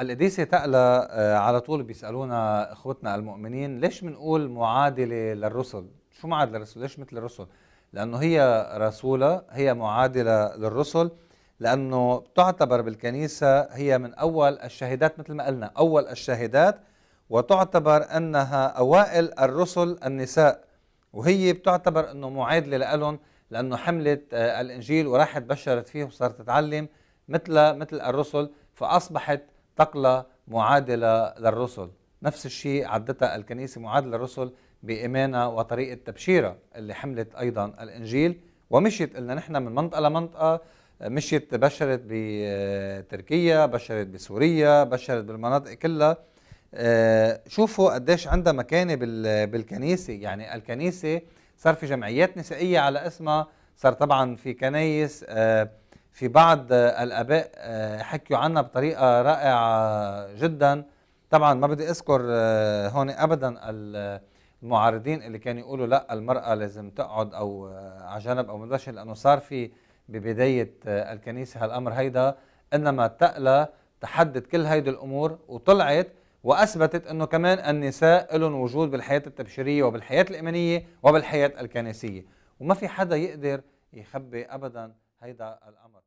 القديسة تقلى آه، على طول بيسألونا إخوتنا المؤمنين ليش بنقول معادلة للرسل؟ شو معادلة للرسل؟ ليش مثل الرسل؟ لأنه هي رسولة هي معادلة للرسل لأنه تعتبر بالكنيسة هي من أول الشهادات مثل ما قلنا أول الشهادات وتعتبر أنها أوائل الرسل النساء وهي بتعتبر أنه معادلة لألهم لأنه حملت آه، الإنجيل وراحت بشرت فيه وصارت تتعلم مثل مثل الرسل فأصبحت تقلى معادلة للرسل نفس الشيء عدتها الكنيسة معادلة للرسل بإيمانها وطريقة تبشيرها اللي حملت أيضا الإنجيل ومشيت قلنا نحن من منطقة لمنطقة مشيت بشرت بتركيا بشرت بسوريا بشرت بالمناطق كلها آه، شوفوا قديش عندها مكانة بالكنيسة يعني الكنيسة صار في جمعيات نسائية على اسمها صار طبعا في كنايس آه في بعض الاباء آه، حكيوا عنها بطريقه رائعه جدا طبعا ما بدي اذكر آه، هون ابدا المعارضين اللي كانوا يقولوا لا المراه لازم تقعد او آه، على جنب او ما لانه صار في ببدايه الكنيسه هالامر هيدا انما تقلى تحدد كل هيدي الامور وطلعت واثبتت انه كمان النساء لهم وجود بالحياه التبشيريه وبالحياه الايمانيه وبالحياه الكنسيه وما في حدا يقدر يخبي ابدا هيدا الأمر